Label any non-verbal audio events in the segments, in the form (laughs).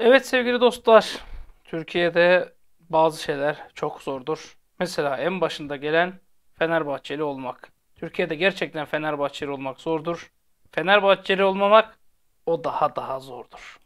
Evet sevgili dostlar, Türkiye'de bazı şeyler çok zordur. Mesela en başında gelen Fenerbahçeli olmak. Türkiye'de gerçekten Fenerbahçeli olmak zordur. Fenerbahçeli olmamak o daha daha zordur.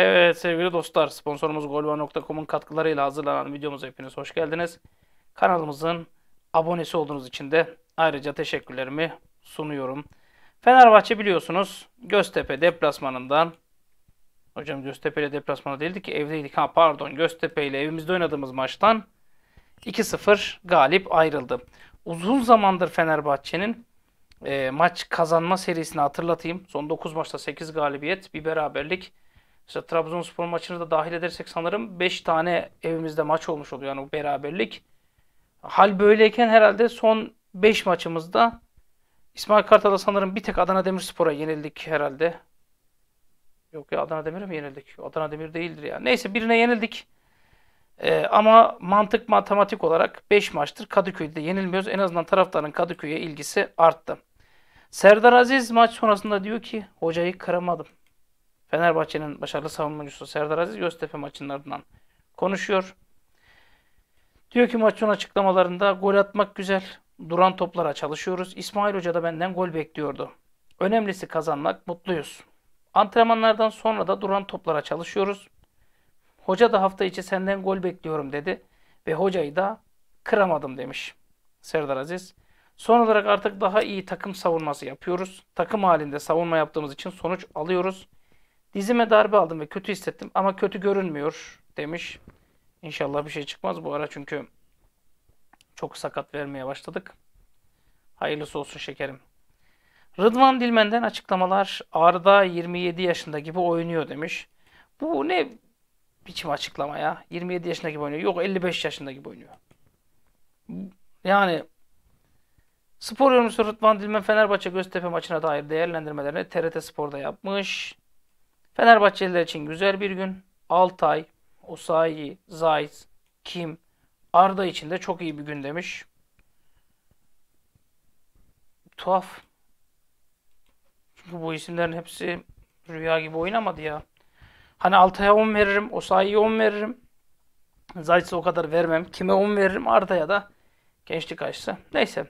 Evet sevgili dostlar sponsorumuz golva.com'un katkılarıyla hazırlanan videomuza hepiniz hoş geldiniz. Kanalımızın abonesi olduğunuz için de ayrıca teşekkürlerimi sunuyorum. Fenerbahçe biliyorsunuz Göztepe deplasmanından Hocam Göztepe ile deplasmanı değildi ki evdeydik. Ha pardon Göztepe ile evimizde oynadığımız maçtan 2-0 galip ayrıldı. Uzun zamandır Fenerbahçe'nin e, maç kazanma serisini hatırlatayım. Son 9 maçta 8 galibiyet, bir beraberlik, Mesela Trabzonspor maçını da dahil edersek sanırım 5 tane evimizde maç olmuş oluyor yani beraberlik. Hal böyleyken herhalde son 5 maçımızda İsmail Kartal'a sanırım bir tek Adana Demirspor'a yenildik herhalde. Yok ya Adana Demir'e mi yenildik? Adana Demir değildir ya. Neyse birine yenildik. Ee, ama mantık matematik olarak 5 maçtır Kadıköy'de yenilmiyoruz. En azından taraftarın Kadıköy'e ilgisi arttı. Serdar Aziz maç sonrasında diyor ki hocayı kıramadım. Fenerbahçe'nin başarılı savunmacısı Serdar Aziz Göztepe maçının ardından konuşuyor. Diyor ki maçın açıklamalarında gol atmak güzel. Duran toplara çalışıyoruz. İsmail Hoca da benden gol bekliyordu. Önemlisi kazanmak, mutluyuz. Antrenmanlardan sonra da duran toplara çalışıyoruz. Hoca da hafta içi senden gol bekliyorum dedi ve hocayı da kıramadım demiş Serdar Aziz. Son olarak artık daha iyi takım savunması yapıyoruz. Takım halinde savunma yaptığımız için sonuç alıyoruz. Dizime darbe aldım ve kötü hissettim ama kötü görünmüyor demiş. İnşallah bir şey çıkmaz bu ara çünkü çok sakat vermeye başladık. Hayırlısı olsun şekerim. Rıdvan Dilmen'den açıklamalar Arda 27 yaşında gibi oynuyor demiş. Bu ne biçim açıklama ya? 27 yaşında gibi oynuyor. Yok 55 yaşında gibi oynuyor. Yani spor yorumcusu Rıdvan Dilmen Fenerbahçe Göztepe maçına dair değerlendirmelerini TRT Spor'da yapmış. Fenerbahçeliler için güzel bir gün. Altay, Osayi, Zayt, Kim, Arda için de çok iyi bir gün demiş. Tuhaf. Çünkü bu isimlerin hepsi rüya gibi oynamadı ya. Hani Altay'a 10 veririm, Osayi'ye 10 veririm. Zayt'e o kadar vermem. Kime 10 veririm? Arda'ya da gençlik açsa. Neyse.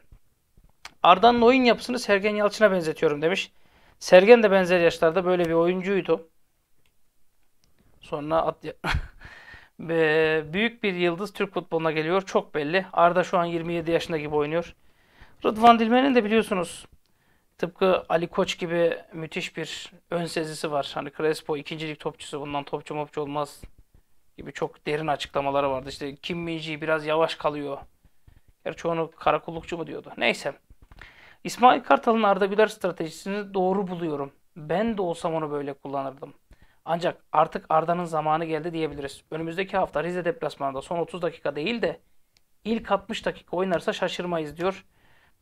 Arda'nın oyun yapısını Sergen Yalçın'a benzetiyorum demiş. Sergen de benzer yaşlarda böyle bir oyuncuydu. Sonra at (laughs) büyük bir yıldız Türk futboluna geliyor. Çok belli. Arda şu an 27 yaşında gibi oynuyor. Rıdvan Dilmen'in de biliyorsunuz tıpkı Ali Koç gibi müthiş bir ön sezisi var. Hani Crespo ikincilik topçusu bundan topçu mopçu olmaz gibi çok derin açıklamaları vardı. İşte Kim Minji biraz yavaş kalıyor. Gerçi onu karakollukçu mu diyordu. Neyse. İsmail Kartal'ın Arda Güler stratejisini doğru buluyorum. Ben de olsam onu böyle kullanırdım. Ancak artık Arda'nın zamanı geldi diyebiliriz. Önümüzdeki hafta Rize deplasmanında son 30 dakika değil de ilk 60 dakika oynarsa şaşırmayız diyor.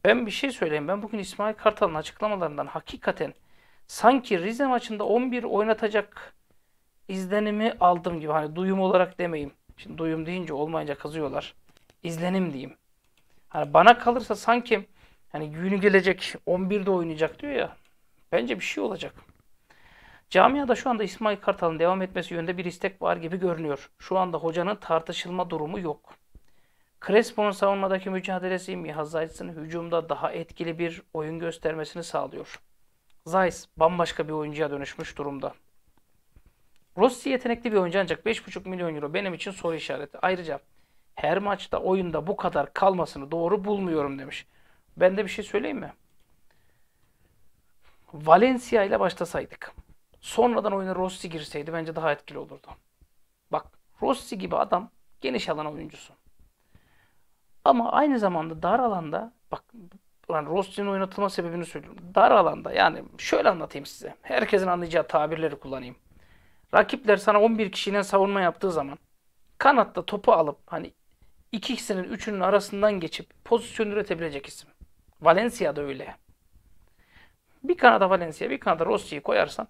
Ben bir şey söyleyeyim. Ben bugün İsmail Kartal'ın açıklamalarından hakikaten sanki Rize maçında 11 oynatacak izlenimi aldım gibi. Hani duyum olarak demeyeyim. Şimdi duyum deyince olmayınca kızıyorlar. İzlenim diyeyim. Hani bana kalırsa sanki hani günü gelecek 11'de oynayacak diyor ya. Bence bir şey olacak. Camiada şu anda İsmail Kartal'ın devam etmesi yönünde bir istek var gibi görünüyor. Şu anda hocanın tartışılma durumu yok. Crespo'nun savunmadaki mücadelesi Mihaz Zayt'sın hücumda daha etkili bir oyun göstermesini sağlıyor. Zayt bambaşka bir oyuncuya dönüşmüş durumda. Rossi yetenekli bir oyuncu ancak 5,5 milyon euro benim için soru işareti. Ayrıca her maçta oyunda bu kadar kalmasını doğru bulmuyorum demiş. Ben de bir şey söyleyeyim mi? Valencia ile başlasaydık sonradan oyuna Rossi girseydi bence daha etkili olurdu. Bak Rossi gibi adam geniş alan oyuncusu. Ama aynı zamanda dar alanda bak yani Rossi'nin oynatılma sebebini söylüyorum. Dar alanda yani şöyle anlatayım size. Herkesin anlayacağı tabirleri kullanayım. Rakipler sana 11 kişiyle savunma yaptığı zaman kanatta topu alıp hani ikisinin üçünün arasından geçip pozisyon üretebilecek isim. Valencia'da öyle. Bir kanada Valencia, bir kanada Rossi'yi koyarsan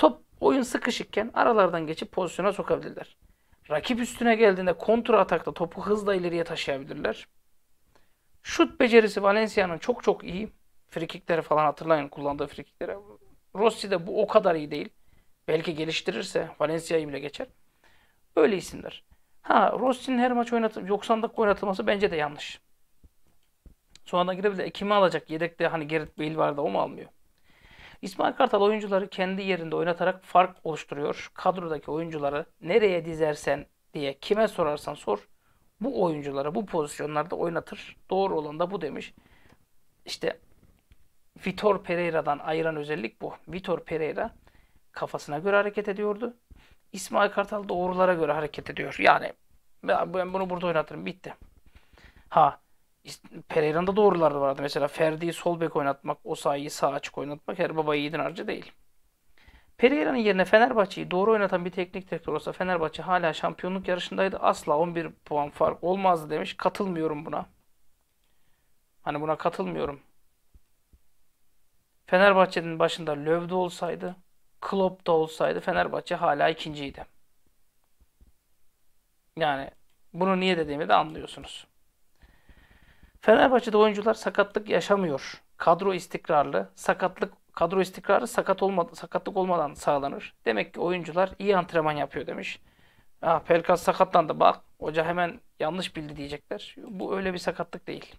Top oyun sıkışıkken aralardan geçip pozisyona sokabilirler. Rakip üstüne geldiğinde kontra atakta topu hızla ileriye taşıyabilirler. Şut becerisi Valencia'nın çok çok iyi. Frikikleri falan hatırlayın kullandığı frikikleri. Rossi de bu o kadar iyi değil. Belki geliştirirse Valencia'yı bile geçer. Öyle isimler. Ha Rossi'nin her maç oynatıl 90 dakika oynatılması bence de yanlış. Sonradan girebilir. E, kimi alacak? Yedekte hani Gerrit Bale vardı o mu almıyor? İsmail Kartal oyuncuları kendi yerinde oynatarak fark oluşturuyor. Kadrodaki oyuncuları nereye dizersen diye kime sorarsan sor bu oyuncuları bu pozisyonlarda oynatır. Doğru olan da bu demiş. İşte Vitor Pereira'dan ayıran özellik bu. Vitor Pereira kafasına göre hareket ediyordu. İsmail Kartal doğrulara göre hareket ediyor. Yani ben bunu burada oynatırım bitti. Ha Pereira'nın da vardı. Mesela Ferdi'yi sol bek oynatmak, Osayi'yi sağ açık oynatmak her baba yiğidin harcı değil. Pereira'nın yerine Fenerbahçe'yi doğru oynatan bir teknik direktör olsa Fenerbahçe hala şampiyonluk yarışındaydı. Asla 11 puan fark olmazdı demiş. Katılmıyorum buna. Hani buna katılmıyorum. Fenerbahçe'nin başında Löw olsaydı, Klopp da olsaydı Fenerbahçe hala ikinciydi. Yani bunu niye dediğimi de anlıyorsunuz. Fenerbahçe'de oyuncular sakatlık yaşamıyor. Kadro istikrarlı, sakatlık kadro istikrarı sakat olma sakatlık olmadan sağlanır. Demek ki oyuncular iyi antrenman yapıyor demiş. Ah Pelkas sakatlandı bak. Hoca hemen yanlış bildi diyecekler. Bu öyle bir sakatlık değil.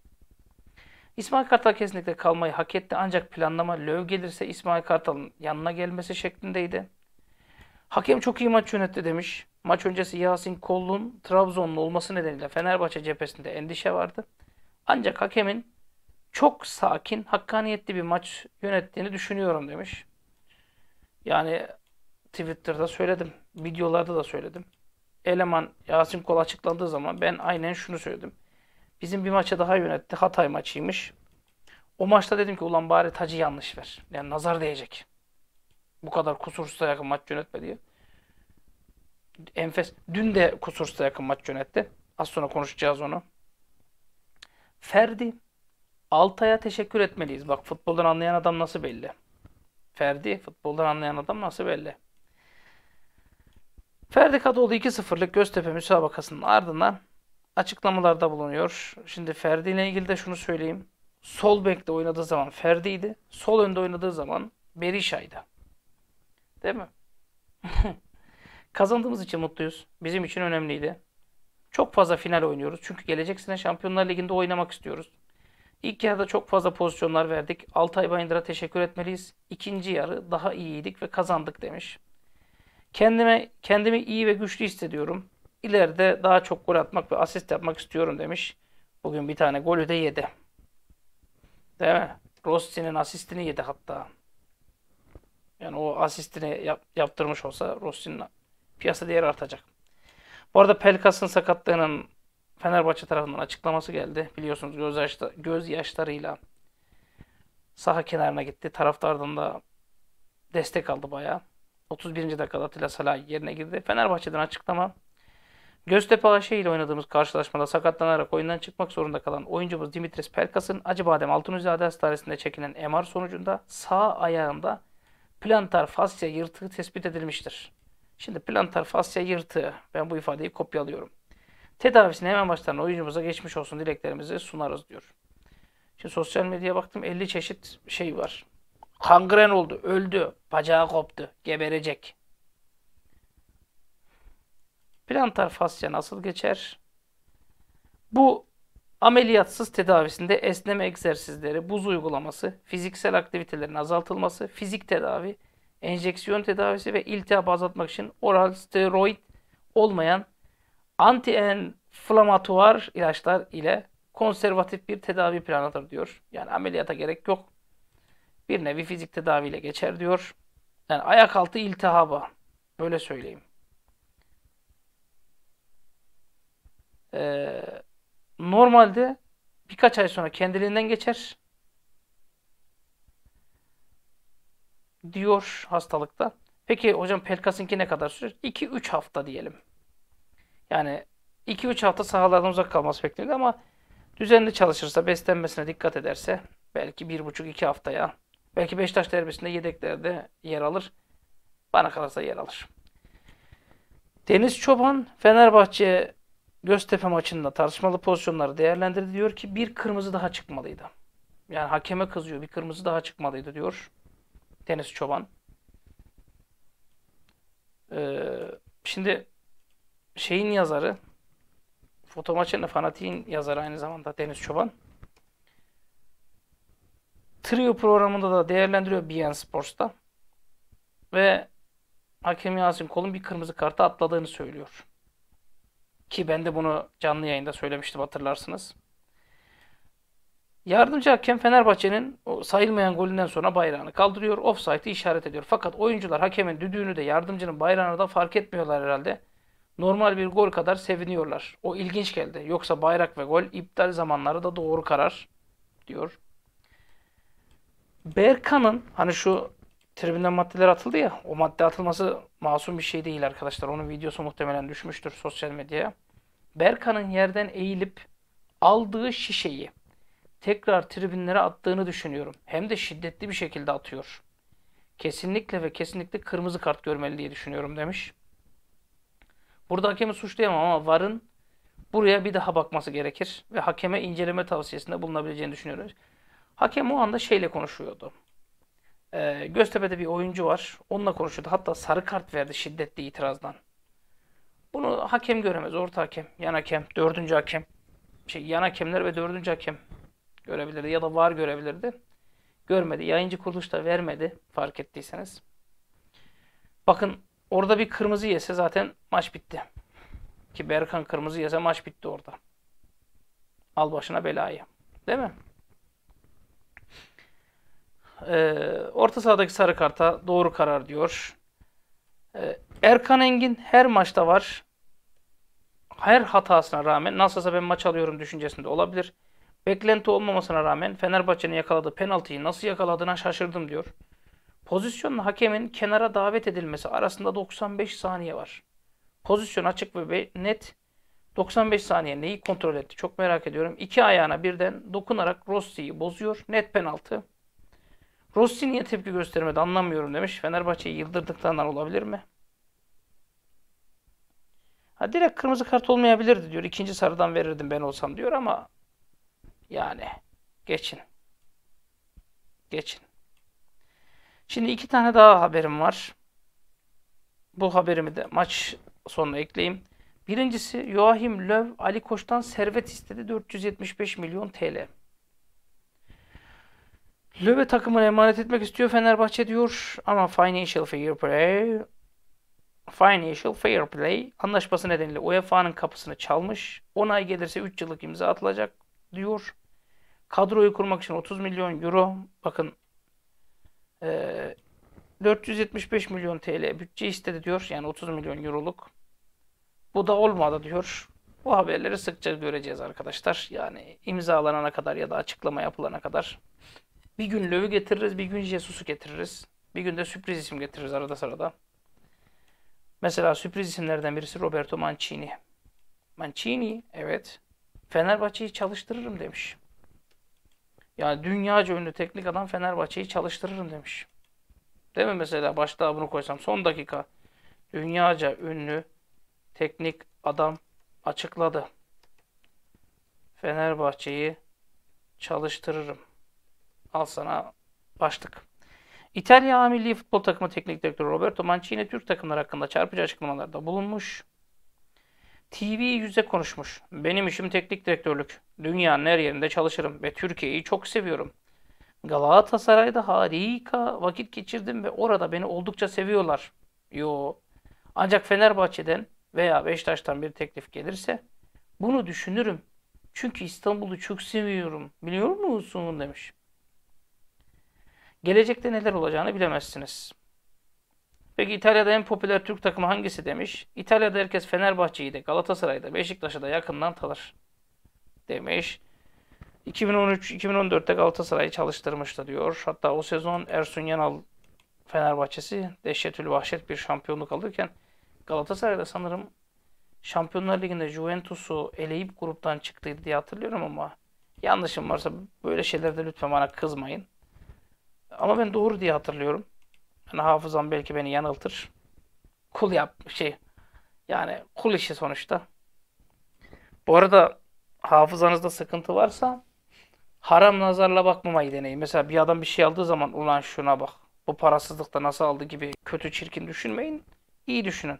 İsmail Kartal kesinlikle kalmayı hak etti ancak planlama löv gelirse İsmail Kartal'ın yanına gelmesi şeklindeydi. Hakem çok iyi maç yönetti demiş. Maç öncesi Yasin Kollun Trabzonlu olması nedeniyle Fenerbahçe cephesinde endişe vardı. Ancak hakemin çok sakin, hakkaniyetli bir maç yönettiğini düşünüyorum demiş. Yani Twitter'da söyledim, videolarda da söyledim. Eleman Yasin Kol açıklandığı zaman ben aynen şunu söyledim. Bizim bir maça daha yönetti. Hatay maçıymış. O maçta dedim ki ulan bari tacı yanlış ver. Yani nazar değecek. Bu kadar kusursuza yakın maç yönetme diye. Enfes. Dün de kusursuza yakın maç yönetti. Az sonra konuşacağız onu. Ferdi. Altay'a teşekkür etmeliyiz. Bak futboldan anlayan adam nasıl belli. Ferdi futboldan anlayan adam nasıl belli. Ferdi Kadıoğlu 2-0'lık Göztepe müsabakasının ardından açıklamalarda bulunuyor. Şimdi Ferdi ile ilgili de şunu söyleyeyim. Sol bekte oynadığı zaman Ferdi'ydi. Sol önde oynadığı zaman Berişaydı. Değil mi? (laughs) Kazandığımız için mutluyuz. Bizim için önemliydi. Çok fazla final oynuyoruz. Çünkü gelecek sene Şampiyonlar Ligi'nde oynamak istiyoruz. İlk yarıda çok fazla pozisyonlar verdik. Altay Bayındır'a teşekkür etmeliyiz. İkinci yarı daha iyiydik ve kazandık demiş. Kendime kendimi iyi ve güçlü hissediyorum. İleride daha çok gol atmak ve asist yapmak istiyorum demiş. Bugün bir tane golü de yedi. Değil mi? Rossi'nin asistini yedi hatta. Yani o asistini yap, yaptırmış olsa Rossi'nin piyasa değeri artacak. Bu arada Pelkas'ın sakatlığının Fenerbahçe tarafından açıklaması geldi. Biliyorsunuz göz yaşta, göz yaşlarıyla saha kenarına gitti. Taraftardan da destek aldı bayağı. 31. dakikada Atilla Salah yerine girdi. Fenerbahçe'den açıklama. Göztepe AŞ ile oynadığımız karşılaşmada sakatlanarak oyundan çıkmak zorunda kalan oyuncumuz Dimitris Pelkas'ın Acıbadem Altunizade Hastanesi'nde çekilen MR sonucunda sağ ayağında plantar fasya yırtığı tespit edilmiştir. Şimdi plantar fasya yırtığı. Ben bu ifadeyi kopyalıyorum. Tedavisini hemen baştan oyuncumuza geçmiş olsun dileklerimizi sunarız diyor. Şimdi sosyal medyaya baktım 50 çeşit şey var. Kangren oldu, öldü, bacağı koptu, geberecek. Plantar fasya nasıl geçer? Bu ameliyatsız tedavisinde esneme egzersizleri, buz uygulaması, fiziksel aktivitelerin azaltılması, fizik tedavi, enjeksiyon tedavisi ve iltihabı azaltmak için oral steroid olmayan anti-enflamatuar ilaçlar ile konservatif bir tedavi planıdır diyor. Yani ameliyata gerek yok. Bir nevi fizik tedaviyle geçer diyor. Yani ayak altı iltihabı. Böyle söyleyeyim. Ee, normalde birkaç ay sonra kendiliğinden geçer. diyor hastalıkta. Peki hocam Pelkas'ınki ne kadar sürer? 2-3 hafta diyelim. Yani 2-3 hafta sahalardan uzak kalması bekleniyor ama düzenli çalışırsa, beslenmesine dikkat ederse belki 1,5-2 haftaya belki Beşiktaş derbisinde yedeklerde yer alır. Bana kalırsa yer alır. Deniz Çoban Fenerbahçe Göztepe maçında tartışmalı pozisyonları değerlendirdi. Diyor ki bir kırmızı daha çıkmalıydı. Yani hakeme kızıyor bir kırmızı daha çıkmalıydı diyor. Deniz Çoban. Ee, şimdi şeyin yazarı Fotomaçın Fanatik'in yazarı aynı zamanda Deniz Çoban. Trio programında da değerlendiriyor BN Sports'ta. Ve hakem Yasin Kol'un bir kırmızı kartı atladığını söylüyor. Ki ben de bunu canlı yayında söylemiştim hatırlarsınız. Yardımcı hakem Fenerbahçe'nin sayılmayan golünden sonra bayrağını kaldırıyor, offside'ı işaret ediyor. Fakat oyuncular hakemin düdüğünü de yardımcının bayrağını da fark etmiyorlar herhalde. Normal bir gol kadar seviniyorlar. O ilginç geldi. Yoksa bayrak ve gol iptal zamanları da doğru karar diyor. Berkan'ın hani şu tribünden maddeler atıldı ya o madde atılması masum bir şey değil arkadaşlar. Onun videosu muhtemelen düşmüştür sosyal medyaya. Berkan'ın yerden eğilip aldığı şişeyi tekrar tribünlere attığını düşünüyorum. Hem de şiddetli bir şekilde atıyor. Kesinlikle ve kesinlikle kırmızı kart görmeli diye düşünüyorum demiş. Burada hakemi suçlayamam ama VAR'ın buraya bir daha bakması gerekir ve hakeme inceleme tavsiyesinde bulunabileceğini düşünüyorum. Hakem o anda şeyle konuşuyordu. Ee, Göztepe'de bir oyuncu var. Onunla konuşuyordu. Hatta sarı kart verdi şiddetli itirazdan. Bunu hakem göremez. Orta hakem, yan hakem, dördüncü hakem. Şey, yan hakemler ve dördüncü hakem görebilirdi ya da var görebilirdi. Görmedi. Yayıncı kuruluş da vermedi fark ettiyseniz. Bakın orada bir kırmızı yese zaten maç bitti. Ki Berkan kırmızı yese maç bitti orada. Al başına belayı. Değil mi? Ee, orta sahadaki sarı karta doğru karar diyor. Ee, Erkan Engin her maçta var. Her hatasına rağmen nasılsa ben maç alıyorum düşüncesinde olabilir. Beklenti olmamasına rağmen Fenerbahçe'nin yakaladığı penaltıyı nasıl yakaladığına şaşırdım diyor. Pozisyonla hakemin kenara davet edilmesi arasında 95 saniye var. Pozisyon açık ve net. 95 saniye neyi kontrol etti çok merak ediyorum. İki ayağına birden dokunarak Rossi'yi bozuyor. Net penaltı. Rossi niye tepki göstermedi anlamıyorum demiş. Fenerbahçe'yi yıldırdıklarından olabilir mi? Ha direkt kırmızı kart olmayabilirdi diyor. İkinci sarıdan verirdim ben olsam diyor ama yani geçin. Geçin. Şimdi iki tane daha haberim var. Bu haberimi de maç sonuna ekleyeyim. Birincisi Joachim Löw Ali Koç'tan servet istedi 475 milyon TL. Löwe takımını emanet etmek istiyor Fenerbahçe diyor ama Financial Fair Play Financial Fair Play anlaşması nedeniyle UEFA'nın kapısını çalmış. Onay gelirse 3 yıllık imza atılacak diyor. Kadroyu kurmak için 30 milyon euro bakın e, 475 milyon TL bütçe istedi diyor. Yani 30 milyon euroluk. Bu da olmadı diyor. Bu haberleri sıkça göreceğiz arkadaşlar. Yani imzalanana kadar ya da açıklama yapılana kadar. Bir gün Löv'ü getiririz, bir gün Jesus'u getiririz. Bir gün de sürpriz isim getiririz arada sırada. Mesela sürpriz isimlerden birisi Roberto Mancini. Mancini, evet. Fenerbahçe'yi çalıştırırım demiş. Yani dünyaca ünlü teknik adam Fenerbahçe'yi çalıştırırım demiş. Değil mi mesela başta bunu koysam son dakika. Dünyaca ünlü teknik adam açıkladı. Fenerbahçe'yi çalıştırırım. Al sana başlık. İtalya milli futbol takımı teknik direktörü Roberto Mancini Türk takımları hakkında çarpıcı açıklamalarda bulunmuş. TV yüze konuşmuş. Benim işim teknik direktörlük. Dünyanın her yerinde çalışırım ve Türkiye'yi çok seviyorum. Galatasaray'da harika vakit geçirdim ve orada beni oldukça seviyorlar. Yo. Ancak Fenerbahçe'den veya Beşiktaş'tan bir teklif gelirse bunu düşünürüm. Çünkü İstanbul'u çok seviyorum. Biliyor musun demiş. Gelecekte neler olacağını bilemezsiniz. Peki İtalya'da en popüler Türk takımı hangisi demiş. İtalya'da herkes Fenerbahçe'yi de Galatasaray'ı Beşiktaş'ı da yakından tanır demiş. 2013-2014'te Galatasaray'ı çalıştırmıştı diyor. Hatta o sezon Ersun Yanal Fenerbahçesi dehşetül vahşet bir şampiyonluk alırken Galatasaray'da sanırım Şampiyonlar Ligi'nde Juventus'u eleyip gruptan çıktıydı diye hatırlıyorum ama yanlışım varsa böyle şeylerde lütfen bana kızmayın. Ama ben doğru diye hatırlıyorum. Yani hafızam belki beni yanıltır. Kul yap şey. Yani kul işi sonuçta. Bu arada hafızanızda sıkıntı varsa haram nazarla bakmamayı deneyin. Mesela bir adam bir şey aldığı zaman ulan şuna bak. Bu parasızlıkta nasıl aldı gibi kötü çirkin düşünmeyin. İyi düşünün.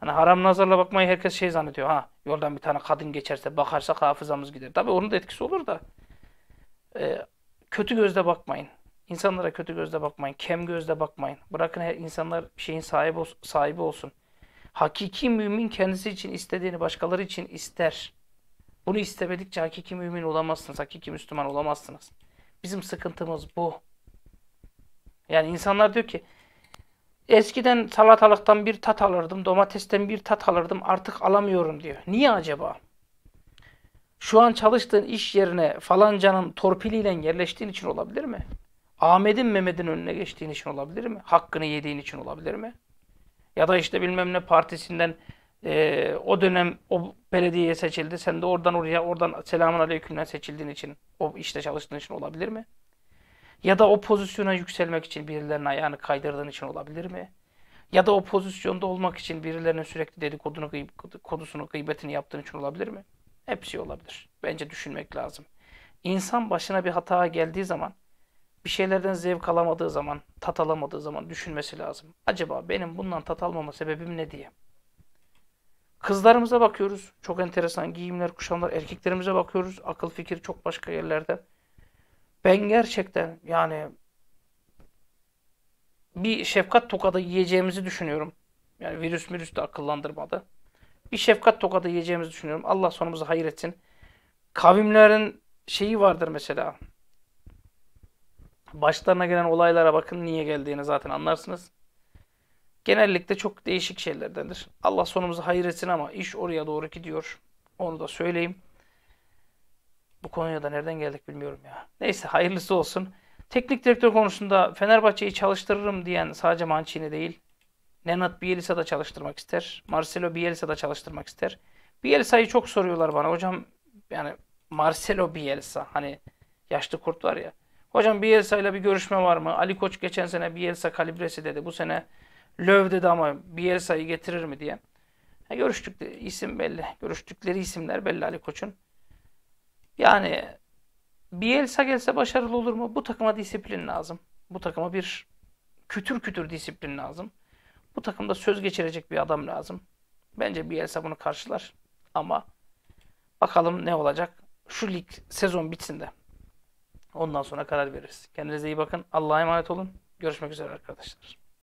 Hani haram nazarla bakmayı herkes şey zannediyor. Ha yoldan bir tane kadın geçerse bakarsa hafızamız gider. Tabii onun da etkisi olur da. E, kötü gözle bakmayın. İnsanlara kötü gözle bakmayın, kem gözle bakmayın. Bırakın her insanlar şeyin sahibi, sahibi olsun. Hakiki mümin kendisi için istediğini başkaları için ister. Bunu istemedikçe hakiki mümin olamazsınız, hakiki Müslüman olamazsınız. Bizim sıkıntımız bu. Yani insanlar diyor ki, eskiden salatalıktan bir tat alırdım, domatesten bir tat alırdım, artık alamıyorum diyor. Niye acaba? Şu an çalıştığın iş yerine falancanın torpiliyle yerleştiğin için olabilir mi? Ahmet'in Mehmet'in önüne geçtiğin için olabilir mi? Hakkını yediğin için olabilir mi? Ya da işte bilmem ne partisinden e, o dönem o belediyeye seçildi. Sen de oradan oraya oradan selamun aleykümden seçildiğin için o işte çalıştığın için olabilir mi? Ya da o pozisyona yükselmek için birilerinin ayağını kaydırdığın için olabilir mi? Ya da o pozisyonda olmak için birilerinin sürekli dedikodunu, kodusunu, gıybetini yaptığın için olabilir mi? Hepsi olabilir. Bence düşünmek lazım. İnsan başına bir hata geldiği zaman bir şeylerden zevk alamadığı zaman, tat alamadığı zaman düşünmesi lazım. Acaba benim bundan tat almama sebebim ne diye. Kızlarımıza bakıyoruz. Çok enteresan giyimler, kuşamlar. Erkeklerimize bakıyoruz. Akıl fikir çok başka yerlerde. Ben gerçekten yani bir şefkat tokadı yiyeceğimizi düşünüyorum. Yani virüs virüs de akıllandırmadı. Bir şefkat tokadı yiyeceğimizi düşünüyorum. Allah sonumuzu hayır etsin. Kavimlerin şeyi vardır mesela başlarına gelen olaylara bakın niye geldiğini zaten anlarsınız. Genellikle çok değişik şeylerdendir. Allah sonumuzu hayır etsin ama iş oraya doğru gidiyor. Onu da söyleyeyim. Bu konuya da nereden geldik bilmiyorum ya. Neyse hayırlısı olsun. Teknik direktör konusunda Fenerbahçe'yi çalıştırırım diyen sadece Mancini değil. Nenad Bielisa da çalıştırmak ister. Marcelo Bielisa da çalıştırmak ister. Bielsa'yı çok soruyorlar bana. Hocam yani Marcelo Bielsa hani yaşlı kurt var ya. Hocam Bielsa ile bir görüşme var mı? Ali Koç geçen sene Bielsa kalibresi dedi. Bu sene Löw dedi ama Bielsa'yı getirir mi diye. Ha, görüştük isim belli. Görüştükleri isimler belli Ali Koç'un. Yani Bielsa gelse başarılı olur mu? Bu takıma disiplin lazım. Bu takıma bir kütür kütür disiplin lazım. Bu takımda söz geçirecek bir adam lazım. Bence Bielsa bunu karşılar. Ama bakalım ne olacak. Şu lig sezon bitsin de. Ondan sonra karar veririz. Kendinize iyi bakın. Allah'a emanet olun. Görüşmek üzere arkadaşlar.